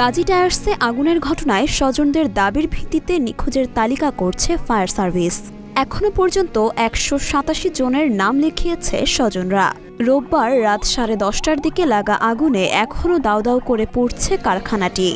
গাজী টায়ার্সে আগুনের ঘটনায় স্বজনদের দাবির ভিত্তিতে নিখোঁজের তালিকা করছে ফায়ার সার্ভিস এখনও পর্যন্ত একশো সাতাশি জনের নাম লিখিয়েছে স্বজনরা রোববার রাত সাড়ে দশটার দিকে লাগা আগুনে এখনও দাউদাউ করে পড়ছে কারখানাটি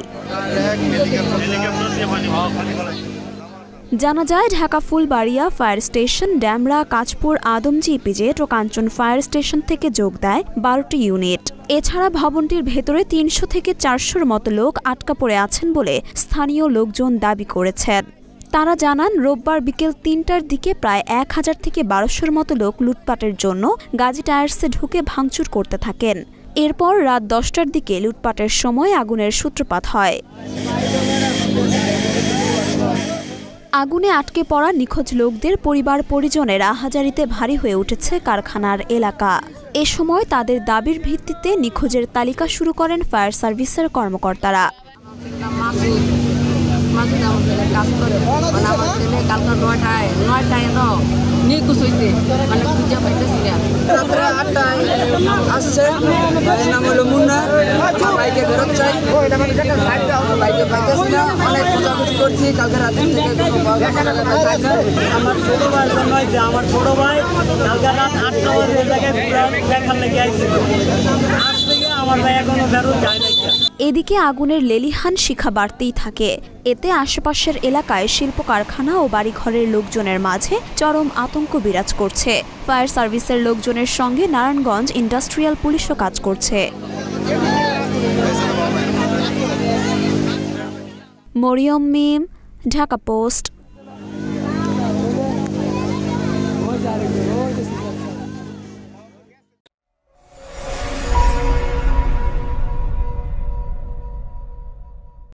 জানা যায় Dhaka Fulbaria fire station Demra Kajpur Adamjee EPZ ও কাঞ্চন ফায়ার স্টেশন থেকে যোগ দেয় বারোটি ইউনিট এছাড়া ভবনটির ভেতরে তিনশো থেকে চারশোর মতো লোক আটকা পড়ে আছেন বলে স্থানীয় লোকজন দাবি করেছেন তারা জানান রোববার বিকেল তিনটার দিকে প্রায় এক হাজার থেকে বারোশোর মতো লোক লুটপাটের জন্য গাজী টায়ার্সে ঢুকে ভাঙচুর করতে থাকেন এরপর রাত দশটার দিকে লুটপাটের সময় আগুনের সূত্রপাত হয় আগুনে আটকে পড়া নিখোঁজ লোকদের পরিবার পরিজনের আহাজারিতে ভারী হয়ে উঠেছে কারখানার এলাকা এ সময় তাদের দাবির ভিত্তিতে নিখোঁজের তালিকা শুরু করেন ফায়ার সার্ভিসের কর্মকর্তারা মানে চারটায় আসছে নাম হলো মুন্না বাইকে চাই বাইকে অনেক খোঁজাখুঁজি করছি কালকে রাত্রি থেকে আমার ছোটো ভাই নয় যে আমার ভাই কালকে রাত আটটা বাজে জায়গায় দেখার লেগে আমার ভাই এখনো যায় না এদিকে আগুনের লেলিহান শিখা বাড়তেই থাকে এতে আশেপাশের এলাকায় শিল্প কারখানা ও বাড়িঘরের লোকজনের মাঝে চরম আতঙ্ক বিরাজ করছে ফায়ার সার্ভিসের লোকজনের সঙ্গে নারায়ণগঞ্জ ইন্ডাস্ট্রিয়াল পুলিশও কাজ করছে মরিয়ম মিম ঢাকা পোস্ট